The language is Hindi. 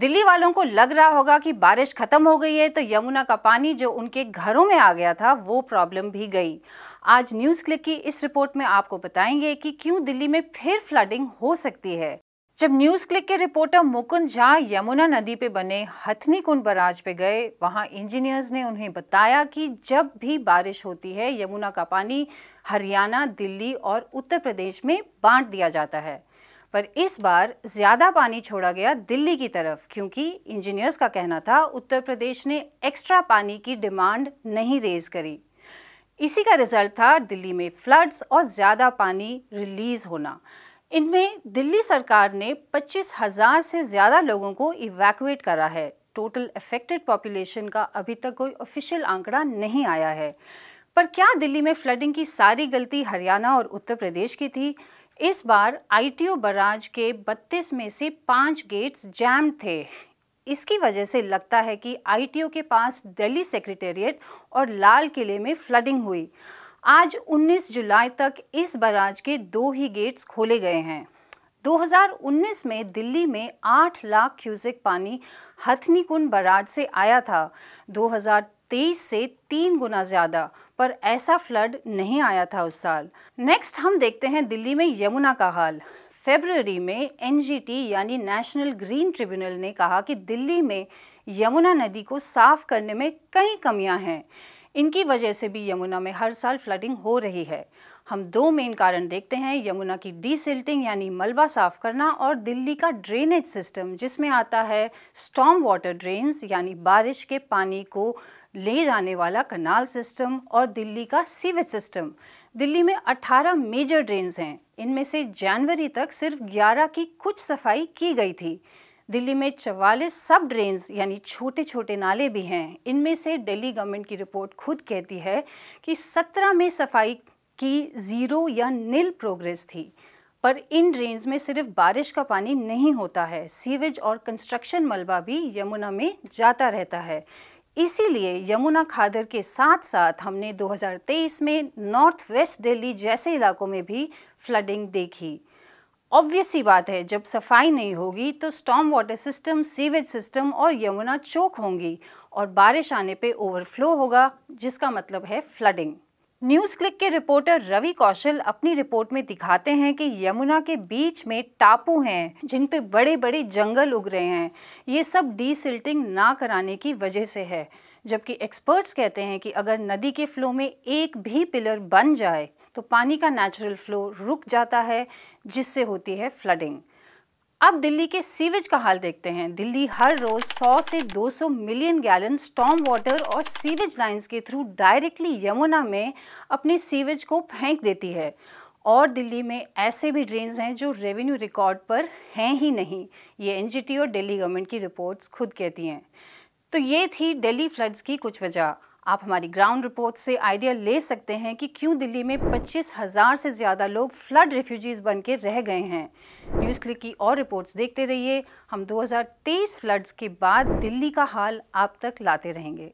दिल्ली वालों को लग रहा होगा कि बारिश खत्म हो गई है तो यमुना का पानी जो उनके घरों में आ गया था वो प्रॉब्लम भी गई आज न्यूज क्लिक की इस रिपोर्ट में आपको बताएंगे कि क्यों दिल्ली में फिर फ्लडिंग हो सकती है जब न्यूज क्लिक के रिपोर्टर मुकुंद झा यमुना नदी पे बने हथनी कुंड बराज पे गए वहां इंजीनियर्स ने उन्हें बताया कि जब भी बारिश होती है यमुना का पानी हरियाणा दिल्ली और उत्तर प्रदेश में बांट दिया जाता है पर इस बार ज़्यादा पानी छोड़ा गया दिल्ली की तरफ क्योंकि इंजीनियर्स का कहना था उत्तर प्रदेश ने एक्स्ट्रा पानी की डिमांड नहीं रेज करी इसी का रिजल्ट था दिल्ली में फ्लड्स और ज़्यादा पानी रिलीज़ होना इनमें दिल्ली सरकार ने पच्चीस हज़ार से ज़्यादा लोगों को इवैक्यूएट करा है टोटल अफेक्टेड पॉपुलेशन का अभी तक कोई ऑफिशियल आंकड़ा नहीं आया है पर क्या दिल्ली में फ्लडिंग की सारी गलती हरियाणा और उत्तर प्रदेश की थी इस बार आईटीओ बराज के 32 में से पाँच गेट्स जैम थे इसकी वजह से लगता है कि आईटीओ के पास दिल्ली सेक्रेटेरिएट और लाल किले में फ्लडिंग हुई आज 19 जुलाई तक इस बराज के दो ही गेट्स खोले गए हैं 2019 में दिल्ली में 8 लाख क्यूसिक पानी हथनी बराज से आया था 2023 से तीन गुना ज़्यादा पर ऐसा फ्लड नहीं आया था उस साल नेक्स्ट हम देखते हैं दिल्ली में यमुना का हाल फेबररी में एनजीटी यानी नेशनल ग्रीन ट्रिब्यूनल ने कहा कि दिल्ली में यमुना नदी को साफ करने में कई कमियां हैं इनकी वजह से भी यमुना में हर साल फ्लडिंग हो रही है हम दो मेन कारण देखते हैं यमुना की डीसिल्टिंग यानी मलबा साफ करना और दिल्ली का ड्रेनेज सिस्टम जिसमें आता है स्टॉम वाटर ड्रेन्स यानी बारिश के पानी को ले जाने वाला कनाल सिस्टम और दिल्ली का सीवेज सिस्टम दिल्ली में 18 मेजर ड्रेन्स हैं इनमें से जनवरी तक सिर्फ 11 की कुछ सफाई की गई थी दिल्ली में चवालीस सब ड्रेन्स यानी छोटे छोटे नाले भी हैं इनमें से दिल्ली गवर्नमेंट की रिपोर्ट खुद कहती है कि 17 में सफाई की ज़ीरो या नील प्रोग्रेस थी पर इन ड्रेन्स में सिर्फ बारिश का पानी नहीं होता है सीवेज और कंस्ट्रक्शन मलबा भी यमुना में जाता रहता है इसीलिए यमुना खादर के साथ साथ हमने 2023 में नॉर्थ वेस्ट दिल्ली जैसे इलाकों में भी फ्लडिंग देखी ऑब्वियस ही बात है जब सफाई नहीं होगी तो storm water system sewage system और यमुना चोक होंगी और बारिश आने पे ओवरफ्लो होगा जिसका मतलब है फ्लडिंग न्यूज क्लिक के रिपोर्टर रवि कौशल अपनी रिपोर्ट में दिखाते हैं कि यमुना के बीच में टापू हैं जिन पे बड़े बड़े जंगल उग रहे हैं ये सब डीसिल्टिंग ना कराने की वजह से है जबकि एक्सपर्ट्स कहते हैं कि अगर नदी के फ्लो में एक भी पिलर बन जाए तो पानी का नेचुरल फ्लो रुक जाता है जिससे होती है फ्लडिंग अब दिल्ली के सीवेज का हाल देखते हैं दिल्ली हर रोज 100 से 200 मिलियन गैलन स्टॉम वाटर और सीवेज लाइंस के थ्रू डायरेक्टली यमुना में अपने सीवेज को फेंक देती है और दिल्ली में ऐसे भी ड्रेन्स हैं जो रेवेन्यू रिकॉर्ड पर हैं ही नहीं ये एनजीटी और दिल्ली गवर्नमेंट की रिपोर्ट्स खुद कहती हैं तो ये थी दिल्ली फ्लड्स की कुछ वजह आप हमारी ग्राउंड रिपोर्ट से आइडिया ले सकते हैं कि क्यों दिल्ली में पच्चीस हज़ार से ज़्यादा लोग फ्लड रिफ्यूजीज़ बन के रह गए हैं न्यूज़ क्लिक की और रिपोर्ट्स देखते रहिए हम 2023 फ्लड्स के बाद दिल्ली का हाल आप तक लाते रहेंगे